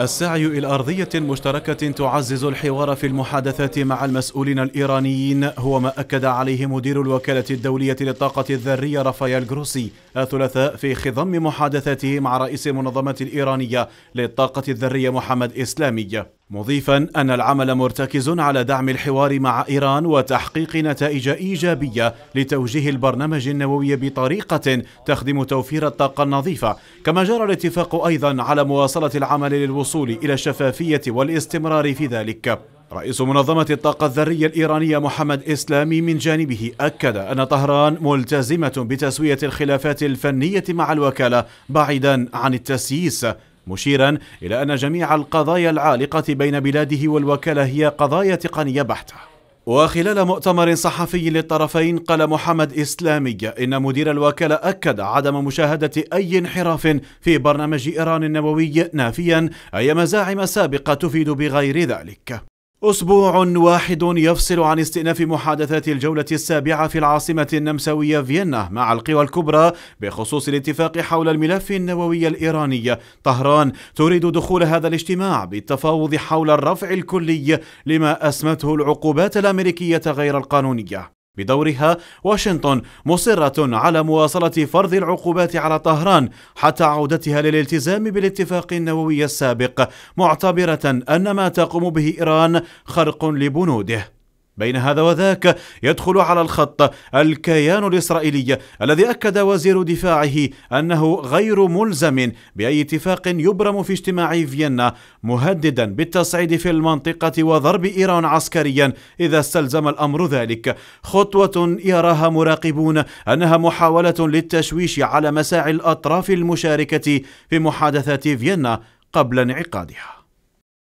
السعي إلى أرضية مشتركة تعزز الحوار في المحادثات مع المسؤولين الإيرانيين هو ما أكد عليه مدير الوكالة الدولية للطاقة الذرية رافائيل جروسي الثلاثاء في خضم محادثاته مع رئيس المنظمة الإيرانية للطاقة الذرية محمد إسلامي مضيفا أن العمل مرتكز على دعم الحوار مع إيران وتحقيق نتائج إيجابية لتوجيه البرنامج النووي بطريقة تخدم توفير الطاقة النظيفة كما جرى الاتفاق أيضا على مواصلة العمل للوصول إلى الشفافية والاستمرار في ذلك رئيس منظمة الطاقة الذرية الإيرانية محمد إسلامي من جانبه أكد أن طهران ملتزمة بتسوية الخلافات الفنية مع الوكالة بعيدا عن التسييس مشيرا إلى أن جميع القضايا العالقة بين بلاده والوكالة هي قضايا تقنية بحتة وخلال مؤتمر صحفي للطرفين قال محمد إسلامي إن مدير الوكالة أكد عدم مشاهدة أي انحراف في برنامج إيران النووي نافيا أي مزاعم سابقة تفيد بغير ذلك أسبوع واحد يفصل عن استئناف محادثات الجولة السابعة في العاصمة النمساوية فيينا مع القوى الكبرى بخصوص الاتفاق حول الملف النووي الإيراني طهران تريد دخول هذا الاجتماع بالتفاوض حول الرفع الكلي لما أسمته العقوبات الأمريكية غير القانونية بدورها واشنطن مصرة على مواصلة فرض العقوبات على طهران حتى عودتها للالتزام بالاتفاق النووي السابق معتبرة أن ما تقوم به إيران خرق لبنوده بين هذا وذاك يدخل على الخط الكيان الاسرائيلي الذي اكد وزير دفاعه انه غير ملزم باي اتفاق يبرم في اجتماع فيينا مهددا بالتصعيد في المنطقه وضرب ايران عسكريا اذا استلزم الامر ذلك خطوه يراها مراقبون انها محاوله للتشويش على مساعي الاطراف المشاركه في محادثات فيينا قبل انعقادها